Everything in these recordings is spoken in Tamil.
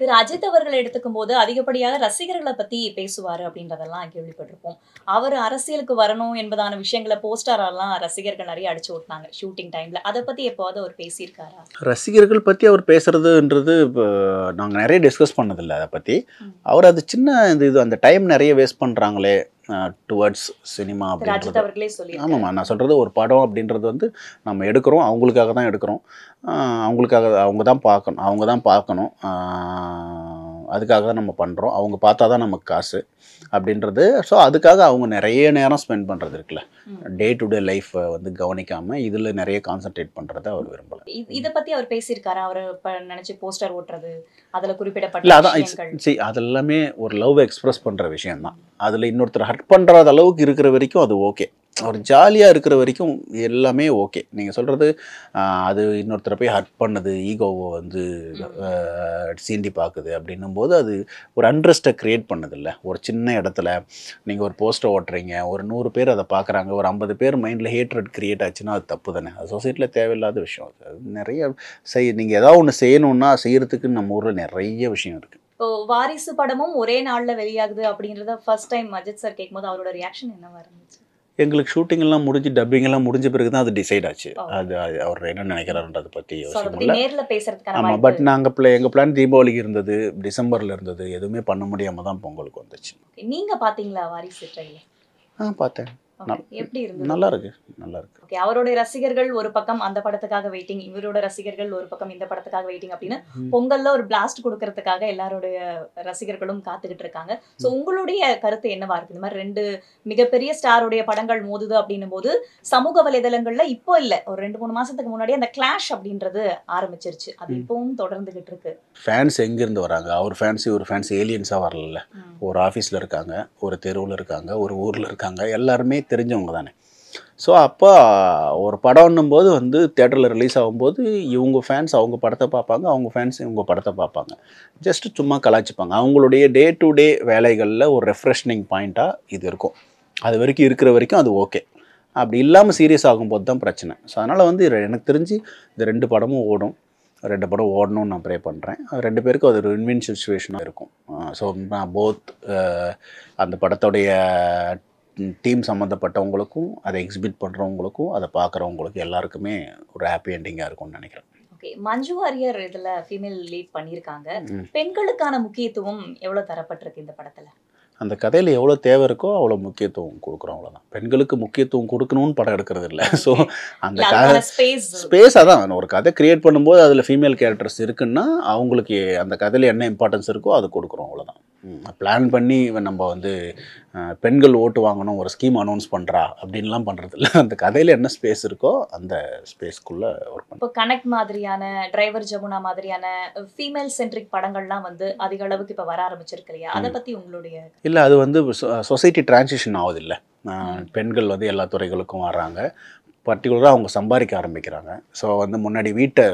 திரு அஜித் அவர்களை எடுத்துக்கும் போது அதிகப்படியாக ரசிகர்களை பத்தி பேசுவார் அப்படின்றதெல்லாம் கேள்விப்பட்டிருப்போம் அவர் அரசியலுக்கு வரணும் என்பதான விஷயங்களை போஸ்டாரெல்லாம் ரசிகர்கள் நிறைய அடிச்சு விட்டாங்க ஷூட்டிங் டைம்ல அதை பத்தி எப்போவாவது அவர் பேசியிருக்காரா ரசிகர்கள் பத்தி அவர் பேசுறதுன்றது நாங்கள் நிறைய டிஸ்கஸ் பண்ணதில்லை அதை பத்தி அவர் அது சின்ன இது அந்த டைம் நிறைய வேஸ்ட் பண்றாங்களே டுவர்ட்ஸ் சினிமா அப்படின்றது ஆமாம்மா நான் சொல்கிறது ஒரு படம் அப்படின்றது வந்து நம்ம எடுக்கிறோம் அவங்களுக்காக தான் எடுக்கிறோம் அவங்களுக்காக அவங்க தான் பார்க்கணும் அவங்க தான் பார்க்கணும் அதுக்காக தான் நம்ம பண்ணுறோம் அவங்க பார்த்தா தான் நமக்கு காசு அப்படின்றது ஸோ அதுக்காக அவங்க நிறைய நேரம் ஸ்பெண்ட் பண்ணுறது இருக்குல்ல டே டு டே லைஃப்பை வந்து கவனிக்காமல் இதில் நிறைய கான்சென்ட்ரேட் பண்ணுறத அவர் விரும்பலாம் இதை பற்றி அவர் பேசியிருக்காரு அவர் இப்போ நினச்சி போஸ்டர் ஓட்டுறது அதில் குறிப்பிடப்பட்ட அதான் சரி அதெல்லாமே ஒரு லவ் எக்ஸ்ப்ரெஸ் பண்ணுற விஷயம்தான் அதில் இன்னொருத்தர் ஹர்ட் பண்ணுற அளவுக்கு இருக்கிற வரைக்கும் அது ஓகே ஒரு ஜாலியாக இருக்கிற வரைக்கும் எல்லாமே ஓகே நீங்கள் சொல்கிறது அது இன்னொருத்தரை போய் ஹர்ட் பண்ணது ஈகோவை வந்து சீண்டி பார்க்குது அப்படின்னும் போது அது ஒரு அன்ட்ரெஸ்ட்டை க்ரியேட் பண்ணுதில்ல ஒரு சின்ன இடத்துல நீங்கள் ஒரு போஸ்டர் ஓட்டுறீங்க ஒரு நூறு பேர் அதை பார்க்குறாங்க ஒரு ஐம்பது பேர் மைண்டில் ஹேட்ரட் க்ரியேட் ஆச்சுன்னா அது தப்பு தானே அது சொசைட்டியில் தேவையில்லாத விஷயம் அது நிறைய செய் நீங்கள் ஏதாவது ஒன்று செய்யணுன்னா செய்கிறதுக்கு நம்ம ஊரில் நிறைய விஷயம் இருக்குது இப்போ வாரிசு படமும் ஒரே நாளில் வெளியாகுது அப்படின்றத ஃபர்ஸ்ட் டைம் அஜித் சார் கேட்கும்போது அவரோட ரியாக்ஷன் என்னவா இருந்துச்சு எங்களுக்கு எல்லாம் முடிஞ்சு எல்லாம் முடிஞ்ச பிறகு தான் அது டிசைட் ஆச்சு அது அவர் என்ன நினைக்கிறாருன்றதை பற்றி யோசிக்கல ஆமாம் பட் நாங்கள் பிள்ளை எங்கள் பிளான் தீபாவளிக்கு இருந்தது டிசம்பரில் இருந்தது எதுவுமே பண்ண முடியாமல் தான் பொங்கலுக்கு வந்துச்சு நீங்கள் பார்த்தீங்களா வாரிசு ஆ பார்த்தேன் எப்படி இருந்து நல்லா இருக்கு நல்லா இருக்கு ஓகே அவருடைய ரசிகர்கள் ஒரு பக்கம் அந்த படத்துக்காக வெயிட்டிங் இவரோட ரசிகர்கள் ஒரு பக்கம் இந்த படத்துக்காக வெயிட்டிங் அப்படின்னு பொங்கல்ல ஒரு பிளாஸ்ட் கொடுக்கறதுக்காக எல்லாருடைய ரசிகர்களும் காத்துக்கிட்டு இருக்காங்க ஸோ உங்களுடைய கருத்து என்னவா இருக்கு இந்த மாதிரி ரெண்டு மிகப்பெரிய ஸ்டாருடைய படங்கள் மோதுது அப்படின்னும் போது சமூக வலைதளங்கள்ல இப்போ இல்லை ஒரு ரெண்டு மூணு மாசத்துக்கு முன்னாடி அந்த கிளாஷ் அப்படின்றது ஆரம்பிச்சிருச்சு அது இப்பவும் தொடர்ந்துகிட்டு இருக்கு ஃபேன்ஸ் எங்க இருந்து வராங்க அவர் ஃபேன்ஸ் ஒரு ஃபேன்ஸ் ஏலியன்ஸா வரல ஒரு ஆஃபீஸில் இருக்காங்க ஒரு தெருவில் இருக்காங்க ஒரு ஊரில் இருக்காங்க எல்லாருமே தெரிஞ்சவங்க தானே ஸோ அப்போ ஒரு படம்னும் போது வந்து தேட்டரில் ரிலீஸ் ஆகும்போது இவங்க ஃபேன்ஸ் அவங்க படத்தை பார்ப்பாங்க அவங்க ஃபேன்ஸ் இவங்க படத்தை பார்ப்பாங்க ஜஸ்ட் சும்மா கலாய்ச்சிப்பாங்க அவங்களுடைய டே டு டே வேலைகளில் ஒரு ரெஃப்ரெஷ்னிங் பாயிண்ட்டாக இது இருக்கும் அது வரைக்கும் இருக்கிற வரைக்கும் அது ஓகே அப்படி இல்லாமல் சீரியஸ் ஆகும்போது தான் பிரச்சனை ஸோ அதனால் வந்து எனக்கு தெரிஞ்சு இந்த ரெண்டு படமும் ஓடும் ரெண்டு படம் ஓடணும்னு நான் ப்ரே பண்ணுறேன் ரெண்டு பேருக்கும் அது ஒரு இன்வின் சுச்சுவேஷனாக இருக்கும் ஸோ நான் போத் அந்த படத்துடைய டீம் சம்மந்தப்பட்டவங்களுக்கும் அதை எக்ஸிபிட் பண்ணுறவங்களுக்கும் அதை பார்க்குறவங்களுக்கும் எல்லாருக்குமே ஒரு ஹாப்பி என்டிங்காக இருக்கும்னு நினைக்கிறேன் ஓகே மஞ்சு வாரியர் இதில் ஃபீமேல் லீட் பண்ணியிருக்காங்க பெண்களுக்கான முக்கியத்துவம் எவ்வளோ தரப்பட்டிருக்கு இந்த படத்தில் அந்த கதையில் எவ்வளோ தேவை இருக்கோ அவ்வளோ முக்கியத்துவம் கொடுக்குறோம் அவ்வளோதான் பெண்களுக்கு முக்கியத்துவம் கொடுக்கணும்னு படம் எடுக்கிறது இல்லை ஸோ அந்த ஸ்பேஸ் அதான் ஒரு கதை கிரியேட் பண்ணும்போது அதில் ஃபீமேல் கேரக்டர்ஸ் இருக்குன்னா அவங்களுக்கு அந்த கதையில் என்ன இம்பார்ட்டன்ஸ் இருக்கோ அது கொடுக்குறோம் அவ்வளோதான் பிளான் பண்ணி நம்ம வந்து பெண்கள் ஓட்டு வாங்கணும் ஒரு ஸ்கீம் அனௌன்ஸ் பண்ணுறா அப்படின்லாம் பண்ணுறது இல்லை அந்த கதையில் என்ன ஸ்பேஸ் இருக்கோ அந்த ஸ்பேஸ்க்குள்ளே ஒர்க் பண்ணும் இப்போ கனெக்ட் மாதிரியான டிரைவர் ஜமுனா மாதிரியான ஃபீமேல் சென்ட்ரிக் படங்கள்லாம் வந்து அதிக அளவுக்கு இப்போ வர ஆரம்பிச்சிருக்கு இல்லையா அதை பற்றி உங்களுடைய இல்லை அது வந்து சொசைட்டி டிரான்சிஷன் இல்லை பெண்கள் வந்து எல்லா துறைகளுக்கும் வர்றாங்க பர்டிகுலராக அவங்க சம்பாதிக்க ஆரம்பிக்கிறாங்க ஸோ வந்து முன்னாடி வீட்டை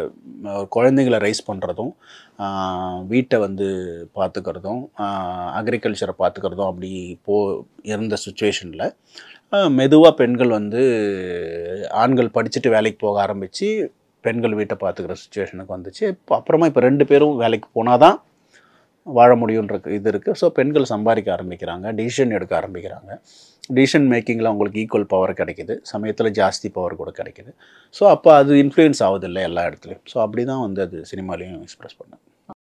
குழந்தைங்களை ரைஸ் பண்ணுறதும் வீட்டை வந்து பார்த்துக்கிறதும் அக்ரிகல்ச்சரை பார்த்துக்கிறதும் அப்படி போ இருந்த சுச்சுவேஷனில் மெதுவாக பெண்கள் வந்து ஆண்கள் படிச்சுட்டு வேலைக்கு போக ஆரம்பித்து பெண்கள் வீட்டை பார்த்துக்கிற சுச்சுவேஷனுக்கு வந்துச்சு இப்போ அப்புறமா இப்போ ரெண்டு பேரும் வேலைக்கு போனால் தான் வாழ முடியுன்ற இது இருக்குது ஸோ பெண்கள் சம்பாதிக்க ஆரம்பிக்கிறாங்க டிசிஷன் எடுக்க ஆரம்பிக்கிறாங்க டிசிஷன் மேக்கிங்கில் அவங்களுக்கு ஈக்குவல் பவர் கிடைக்கிது சமயத்தில் ஜாஸ்தி பவர் கூட கிடைக்கிது ஸோ அப்போ அது இன்ஃப்ளூயன்ஸ் இல்லை எல்லா இடத்துலையும் ஸோ அப்படி தான் வந்து அது சினிமாலேயும் எக்ஸ்ப்ரெஸ் பண்ணேன்